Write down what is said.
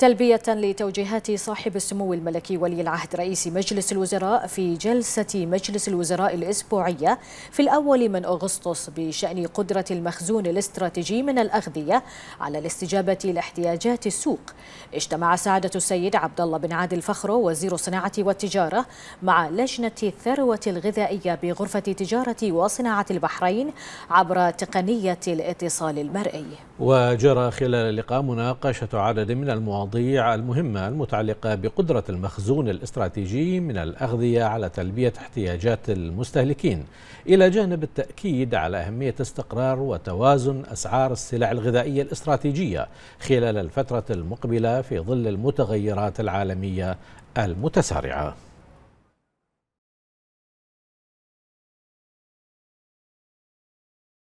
تلبية لتوجيهات صاحب السمو الملكي ولي العهد رئيس مجلس الوزراء في جلسة مجلس الوزراء الأسبوعية في الأول من أغسطس بشأن قدرة المخزون الاستراتيجي من الأغذية على الاستجابة لاحتياجات السوق اجتمع سعادة السيد عبد الله بن عادل فخرو وزير الصناعة والتجارة مع لجنة الثروة الغذائية بغرفة تجارة وصناعة البحرين عبر تقنية الاتصال المرئي وجرى خلال اللقاء مناقشة عدد من المواضيع المواضيع المهمة المتعلقة بقدرة المخزون الاستراتيجي من الأغذية على تلبية احتياجات المستهلكين إلى جانب التأكيد على أهمية استقرار وتوازن أسعار السلع الغذائية الاستراتيجية خلال الفترة المقبلة في ظل المتغيرات العالمية المتسارعة